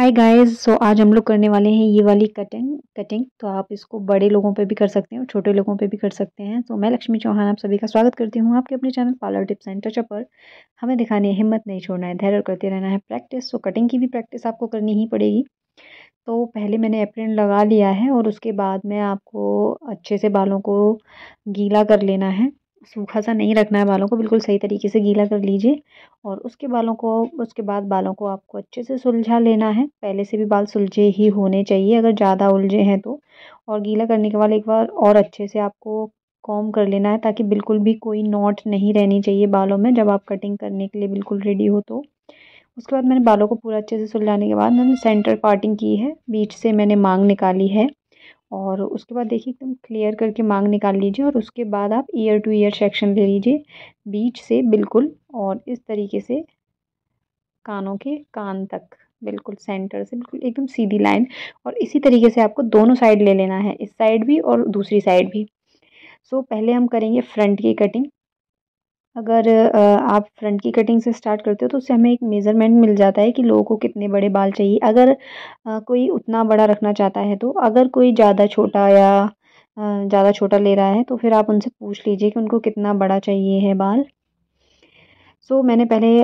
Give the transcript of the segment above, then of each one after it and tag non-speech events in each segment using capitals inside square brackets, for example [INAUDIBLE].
hi guys so आज हम लोग करने वाले हैं ये वाली कटिंग कटिंग तो आप इसको बड़े लोगों पे भी कर सकते हैं और छोटे लोगों पे भी कर सकते हैं तो so, मैं लक्ष्मी चौहान आप सभी का स्वागत करती हूँ आपके अपने channel parlour tips and touch up पर हमें दिखाने है हिम्मत नहीं छोड़ना है धैर्य करते रहना है प्रैक्टिस सो so, कटिंग की भी प्रैक्टिस आपको करनी ही पड़ेगी तो पहले मैंने एप्रिन लगा लिया है और उसके बाद में आपको अच्छे से बालों को गीला कर लेना है सूखा सा नहीं रखना है बालों को बिल्कुल सही तरीके से गीला कर लीजिए और उसके बालों को उसके बाद बालों को आपको अच्छे से सुलझा लेना है पहले से भी बाल सुलझे ही होने चाहिए अगर ज़्यादा उलझे हैं तो और गीला करने के बाद एक बार और अच्छे से आपको कॉम कर लेना है ताकि बिल्कुल भी कोई नॉट नहीं रहनी चाहिए बालों में जब आप कटिंग करने के लिए बिल्कुल रेडी हो तो उसके बाद मैंने बालों को पूरा अच्छे से सुलझाने के बाद मैंने सेंटर पार्टिंग की है बीच से मैंने मांग निकाली है और उसके बाद देखिए एकदम क्लियर करके मांग निकाल लीजिए और उसके बाद आप ईयर टू ईयर सेक्शन ले लीजिए बीच से बिल्कुल और इस तरीके से कानों के कान तक बिल्कुल सेंटर से बिल्कुल एकदम सीधी लाइन और इसी तरीके से आपको दोनों साइड ले लेना है इस साइड भी और दूसरी साइड भी सो so, पहले हम करेंगे फ्रंट की कटिंग अगर आप फ्रंट की कटिंग से स्टार्ट करते हो तो उससे हमें एक मेज़रमेंट मिल जाता है कि लोगों को कितने बड़े बाल चाहिए अगर कोई उतना बड़ा रखना चाहता है तो अगर कोई ज़्यादा छोटा या ज़्यादा छोटा ले रहा है तो फिर आप उनसे पूछ लीजिए कि उनको कितना बड़ा चाहिए है बाल सो मैंने पहले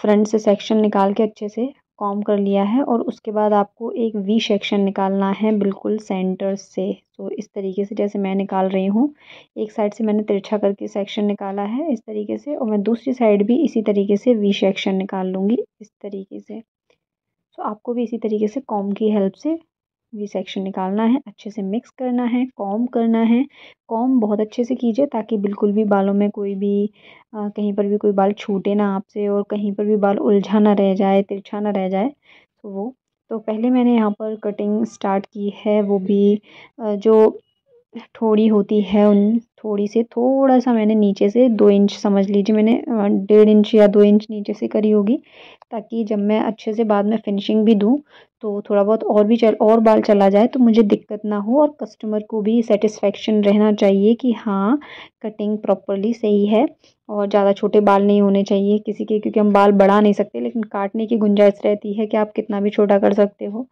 फ्रंट से सेक्शन निकाल के अच्छे से कॉम कर लिया है और उसके बाद आपको एक वी सेक्शन निकालना है बिल्कुल सेंटर से तो इस तरीके से जैसे मैं निकाल रही हूँ एक साइड से मैंने तिरछा करके सेक्शन निकाला है इस तरीके से और मैं दूसरी साइड भी इसी तरीके से वी सेक्शन निकाल लूँगी इस तरीके से तो आपको भी इसी तरीके से कॉम की हेल्प से ये सेक्शन निकालना है अच्छे से मिक्स करना है कॉम करना है कॉम बहुत अच्छे से कीजिए ताकि बिल्कुल भी बालों में कोई भी आ, कहीं पर भी कोई बाल छूटे ना आपसे और कहीं पर भी बाल उलझा ना रह जाए तिरछा ना रह जाए तो वो तो पहले मैंने यहाँ पर कटिंग स्टार्ट की है वो भी जो थोड़ी होती है उन थोड़ी से थोड़ा सा मैंने नीचे से दो इंच समझ लीजिए मैंने डेढ़ इंच या दो इंच नीचे से करी होगी ताकि जब मैं अच्छे से बाद में फिनिशिंग भी दूँ तो थोड़ा बहुत और भी चल और बाल चला जाए तो मुझे दिक्कत ना हो और कस्टमर को भी सेटिस्फेक्शन रहना चाहिए कि हाँ कटिंग प्रॉपरली सही है और ज़्यादा छोटे बाल नहीं होने चाहिए किसी के क्योंकि हम बाल बढ़ा नहीं सकते लेकिन काटने की गुंजाइश रहती है कि आप कितना भी छोटा कर सकते हो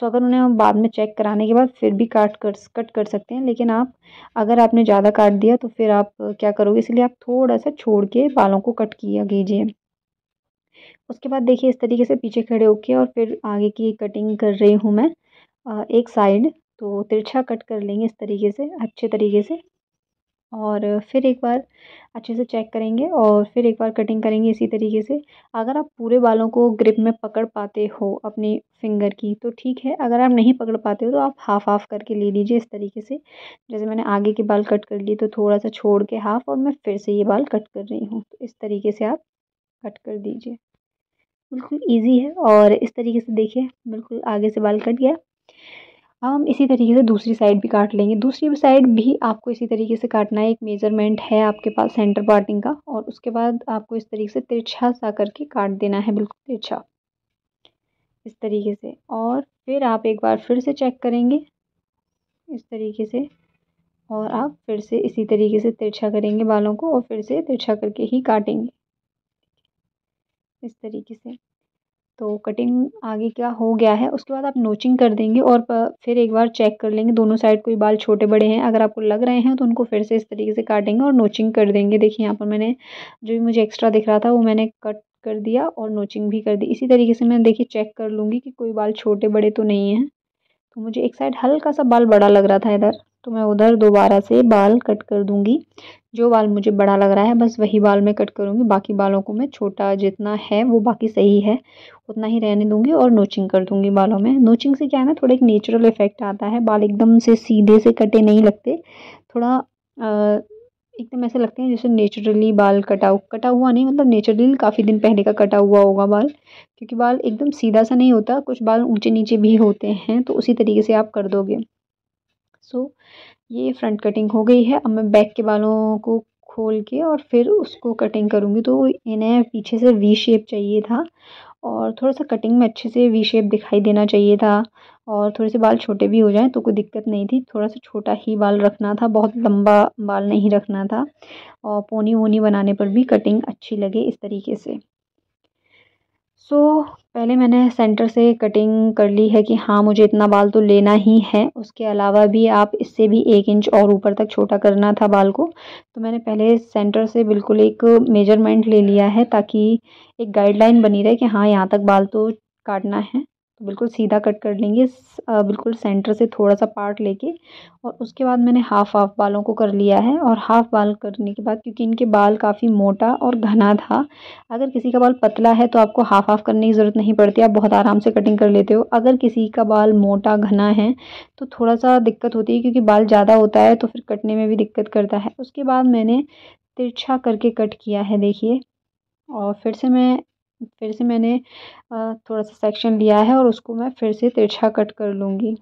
सो अगर उन्हें हम बाद में चेक कराने के बाद फिर भी काट कर कट कर सकते हैं लेकिन आप अगर आपने ज़्यादा काट दिया तो फिर आप क्या करोगे इसलिए आप थोड़ा सा छोड़ के बालों को कट किया कीजिए उसके बाद देखिए इस तरीके से पीछे खड़े होके और फिर आगे की कटिंग कर रही हूँ मैं एक साइड तो तिरछा कट कर लेंगे इस तरीके से अच्छे तरीके से और फिर एक बार अच्छे से चेक करेंगे और फिर एक बार कटिंग करेंगे इसी तरीके से अगर आप पूरे बालों को ग्रिप में पकड़ पाते हो अपनी फिंगर की तो ठीक है अगर आप नहीं पकड़ पाते हो तो आप हाफ़ हाफ़ करके ले लीजिए इस तरीके से जैसे मैंने आगे के बाल कट कर लिए तो थोड़ा सा छोड़ के हाफ़ और मैं फिर से ये बाल कट कर रही हूँ तो इस तरीके से आप कट कर दीजिए बिल्कुल ईजी है और इस तरीके से देखिए बिल्कुल आगे से बाल कट गया अब हम इसी तरीके से दूसरी साइड भी काट लेंगे दूसरी साइड भी आपको इसी तरीके से काटना है एक मेजरमेंट है आपके पास सेंटर पार्टिंग का और उसके बाद आपको इस तरीके से तिरछा सा करके काट देना है बिल्कुल तिरछा इस तरीके से और फिर आप एक बार फिर से चेक करेंगे इस तरीके से और आप फिर से इसी तरीके से तिरछा करेंगे बालों को और फिर से तिरछा करके ही काटेंगे इस तरीके से तो कटिंग आगे क्या हो गया है उसके बाद आप नोचिंग कर देंगे और फिर एक बार चेक कर लेंगे दोनों साइड कोई बाल छोटे बड़े हैं अगर आपको लग रहे हैं तो उनको फिर से इस तरीके से काटेंगे और नोचिंग कर देंगे देखिए यहाँ पर मैंने जो भी मुझे एक्स्ट्रा दिख रहा था वो मैंने कट कर दिया और नोचिंग भी कर दी इसी तरीके से मैं देखिए चेक कर लूँगी कि कोई बाल छोटे बड़े तो नहीं हैं तो मुझे एक साइड हल्का सा बाल बड़ा लग रहा था इधर तो मैं उधर दोबारा से बाल कट कर दूँगी जो बाल मुझे बड़ा लग रहा है बस वही बाल मैं कट करूँगी बाकी बालों को मैं छोटा जितना है वो बाकी सही है उतना ही रहने दूँगी और नोचिंग कर दूँगी बालों में नोचिंग से क्या है ना थोड़ा एक नेचुरल इफेक्ट आता है बाल एकदम से सीधे से कटे नहीं लगते थोड़ा एकदम ऐसे लगते हैं जैसे नेचुरली बाल कटा कटा हुआ नहीं मतलब नेचुरली काफ़ी दिन पहले का कटा हुआ होगा बाल क्योंकि बाल एकदम सीधा सा नहीं होता कुछ बाल ऊँचे नीचे भी होते हैं तो उसी तरीके से आप कर दोगे सो so, ये फ्रंट कटिंग हो गई है अब मैं बैक के बालों को खोल के और फिर उसको कटिंग करूँगी तो इन्हें पीछे से वी शेप चाहिए था और थोड़ा सा कटिंग में अच्छे से वी शेप दिखाई देना चाहिए था और थोड़े से बाल छोटे भी हो जाएं तो कोई दिक्कत नहीं थी थोड़ा सा छोटा ही बाल रखना था बहुत लंबा बाल नहीं रखना था और पोनी वोनी बनाने पर भी कटिंग अच्छी लगे इस तरीके से सो so, पहले मैंने सेंटर से कटिंग कर ली है कि हाँ मुझे इतना बाल तो लेना ही है उसके अलावा भी आप इससे भी एक इंच और ऊपर तक छोटा करना था बाल को तो मैंने पहले सेंटर से बिल्कुल एक मेजरमेंट ले लिया है ताकि एक गाइडलाइन बनी रहे कि हाँ यहाँ तक बाल तो काटना है तो बिल्कुल सीधा कट कर लेंगे बिल्कुल सेंटर से थोड़ा सा पार्ट लेके और उसके बाद मैंने हाफ़ हाफ़ बालों को कर लिया है और हाफ़ बाल करने के बाद क्योंकि इनके बाल काफ़ी मोटा और घना था अगर किसी का बाल पतला है तो आपको हाफ़ हाफ़ करने की ज़रूरत नहीं पड़ती आप बहुत आराम से कटिंग कर लेते हो अगर किसी का बाल मोटा घना है तो थोड़ा सा दिक्कत होती है क्योंकि बाल ज़्यादा होता है तो फिर कटने में भी दिक्कत करता है उसके बाद मैंने तिरछा करके कट किया है देखिए और फिर से मैं फिर से मैंने थोड़ा सा सेक्शन लिया है और उसको मैं फिर से तिरछा कट कर लूँगी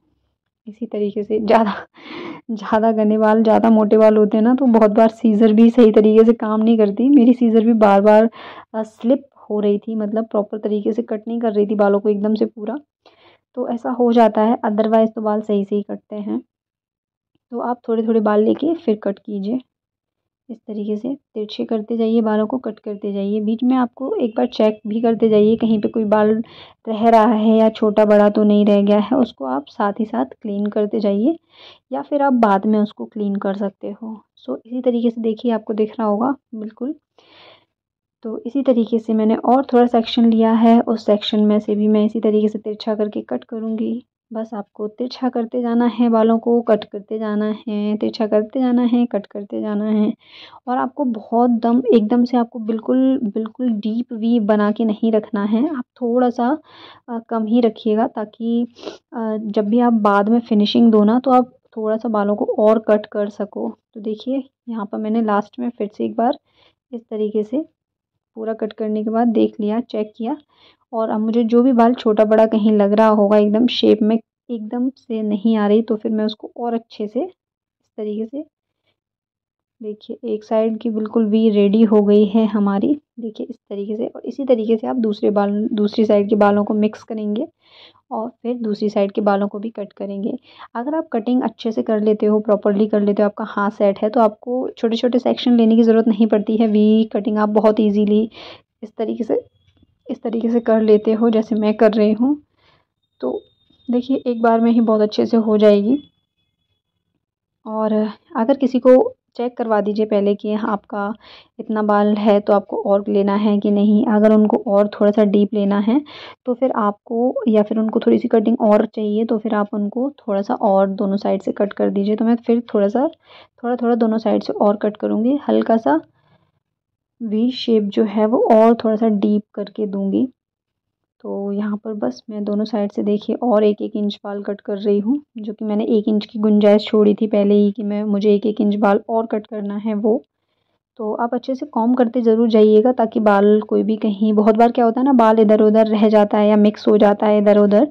इसी तरीके से ज़्यादा ज़्यादा गने बाल ज़्यादा मोटे बाल होते हैं ना तो बहुत बार सीज़र भी सही तरीके से काम नहीं करती मेरी सीज़र भी बार बार स्लिप हो रही थी मतलब प्रॉपर तरीके से कट नहीं कर रही थी बालों को एकदम से पूरा तो ऐसा हो जाता है अदरवाइज़ तो बाल सही से ही कटते हैं तो आप थोड़े थोड़े बाल लेके फिर कट कीजिए इस तरीके से तिरछे करते जाइए बालों को कट करते जाइए बीच में आपको एक बार चेक भी करते जाइए कहीं पे कोई बाल रह रहा है या छोटा बड़ा तो नहीं रह गया है उसको आप साथ ही साथ क्लीन करते जाइए या फिर आप बाद में उसको क्लीन कर सकते हो सो इसी तरीके से देखिए आपको दिख रहा होगा बिल्कुल तो इसी तरीके से मैंने और थोड़ा सेक्शन लिया है उस सेक्शन में से भी मैं इसी तरीके से तिरछा करके कट करूँगी बस आपको तिरछा करते जाना है बालों को कट करते जाना है तिरछा करते जाना है कट करते जाना है और आपको बहुत दम एकदम से आपको बिल्कुल बिल्कुल डीप वी बना के नहीं रखना है आप थोड़ा सा आ, कम ही रखिएगा ताकि आ, जब भी आप बाद में फिनिशिंग दो ना तो आप थोड़ा सा बालों को और कट कर सको तो देखिए यहाँ पर मैंने लास्ट में फिर से एक बार इस तरीके से पूरा कट करने के बाद देख लिया चेक किया और अब मुझे जो भी बाल छोटा बड़ा कहीं लग रहा होगा एकदम शेप में एकदम से नहीं आ रही तो फिर मैं उसको और अच्छे से इस तरीके से देखिए एक साइड की बिल्कुल वी रेडी हो गई है हमारी देखिए इस तरीके से और इसी तरीके से आप दूसरे बाल दूसरी साइड के बालों को मिक्स करेंगे और फिर दूसरी साइड के बालों को भी कट करेंगे अगर आप कटिंग अच्छे से कर लेते हो प्रॉपरली कर लेते हो आपका हाथ सेट है तो आपको छोटे छोटे सेक्शन लेने की ज़रूरत नहीं पड़ती है वी कटिंग आप बहुत ईजीली इस तरीके से इस तरीके से कर लेते हो जैसे मैं कर रही हूँ तो देखिए एक बार में ही बहुत अच्छे से हो जाएगी और अगर किसी को चेक करवा दीजिए पहले कि आपका इतना बाल है तो आपको और लेना है कि नहीं अगर उनको और थोड़ा सा डीप लेना है तो फिर आपको या फिर उनको थोड़ी सी कटिंग और चाहिए तो फिर आप उनको थोड़ा सा और दोनों साइड से कट कर दीजिए तो मैं फिर थोड़ा सा थोड़ा थोड़ा दोनों साइड से और कट करूँगी हल्का सा वी शेप जो है वो और थोड़ा सा डीप करके दूंगी तो यहाँ पर बस मैं दोनों साइड से देखिए और एक एक इंच बाल कट कर रही हूँ जो कि मैंने एक इंच की गुंजाइश छोड़ी थी पहले ही कि मैं मुझे एक एक इंच बाल और कट करना है वो तो आप अच्छे से कॉम करते ज़रूर जाइएगा ताकि बाल कोई भी कहीं बहुत बार क्या होता है ना बाल इधर उधर रह जाता है या मिक्स हो जाता है इधर उधर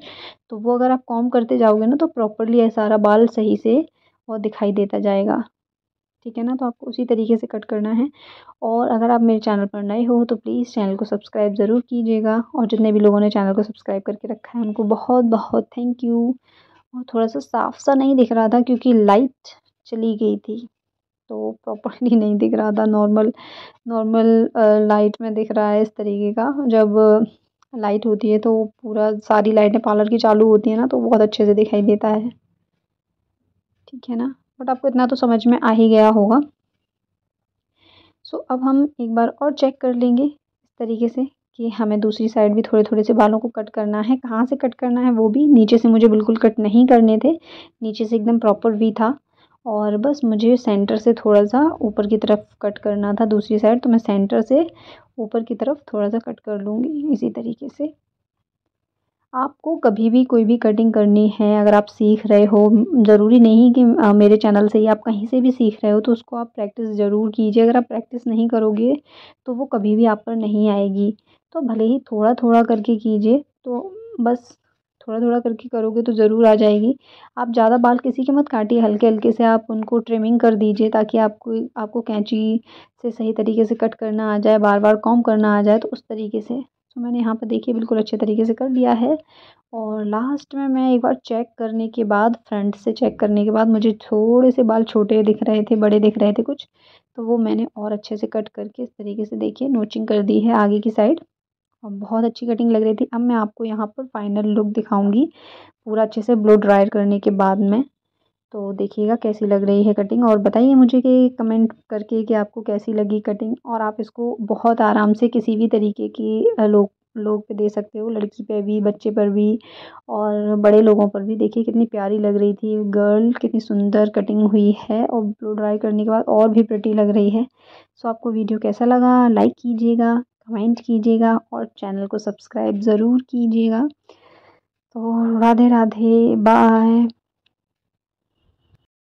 तो वो अगर आप कॉम करते जाओगे ना तो प्रॉपरली सारा बाल सही से और दिखाई देता जाएगा ठीक है ना तो आपको उसी तरीके से कट करना है और अगर आप मेरे चैनल पर नए हो तो प्लीज़ चैनल को सब्सक्राइब ज़रूर कीजिएगा और जितने भी लोगों ने चैनल को सब्सक्राइब करके रखा है उनको बहुत बहुत थैंक यू और थोड़ा सा साफ सा नहीं दिख रहा था क्योंकि लाइट चली गई थी तो प्रॉपरली [LAUGHS] नहीं दिख रहा था नॉर्मल नॉर्मल लाइट में दिख रहा है इस तरीके का जब लाइट होती है तो पूरा सारी लाइटें पार्लर की चालू होती है ना तो बहुत अच्छे से दिखाई देता है ठीक है ना बट आपको इतना तो समझ में आ ही गया होगा सो अब हम एक बार और चेक कर लेंगे इस तरीके से कि हमें दूसरी साइड भी थोड़े थोड़े से बालों को कट करना है कहाँ से कट करना है वो भी नीचे से मुझे बिल्कुल कट नहीं करने थे नीचे से एकदम प्रॉपर वी था और बस मुझे सेंटर से थोड़ा सा ऊपर की तरफ कट करना था दूसरी साइड तो मैं सेंटर से ऊपर की तरफ थोड़ा सा कट कर लूँगी इसी तरीके से आपको कभी भी कोई भी कटिंग करनी है अगर आप सीख रहे हो ज़रूरी नहीं कि मेरे चैनल से ही आप कहीं से भी सीख रहे हो तो उसको आप प्रैक्टिस ज़रूर कीजिए अगर आप प्रैक्टिस नहीं करोगे तो वो कभी भी आप पर नहीं आएगी तो भले ही थोड़ा थोड़ा करके कीजिए तो बस थोड़ा थोड़ा करके करोगे तो ज़रूर आ जाएगी आप ज़्यादा बाल किसी के मत काटिए हल्के हल्के से आप उनको ट्रिमिंग कर दीजिए ताकि आपको आपको कैंची से सही तरीके से कट करना आ जाए बार बार कॉम करना आ जाए तो उस तरीके से तो मैंने यहाँ पर देखिए बिल्कुल अच्छे तरीके से कर लिया है और लास्ट में मैं एक बार चेक करने के बाद फ्रंट से चेक करने के बाद मुझे थोड़े से बाल छोटे दिख रहे थे बड़े दिख रहे थे कुछ तो वो मैंने और अच्छे से कट करके इस तरीके से देखिए नोचिंग कर दी है आगे की साइड और बहुत अच्छी कटिंग लग रही थी अब मैं आपको यहाँ पर फाइनल लुक दिखाऊंगी पूरा अच्छे से ब्लो ड्रायर करने के बाद में तो देखिएगा कैसी लग रही है कटिंग और बताइए मुझे कि कमेंट करके कि आपको कैसी लगी कटिंग और आप इसको बहुत आराम से किसी भी तरीके की लोग लोग पे दे सकते हो लड़की पे भी बच्चे पर भी और बड़े लोगों पर भी देखिए कितनी प्यारी लग रही थी गर्ल कितनी सुंदर कटिंग हुई है और ब्लू ड्राई करने के बाद और भी प्रटी लग रही है सो आपको वीडियो कैसा लगा लाइक कीजिएगा कमेंट कीजिएगा और चैनल को सब्सक्राइब ज़रूर कीजिएगा तो राधे राधे बाय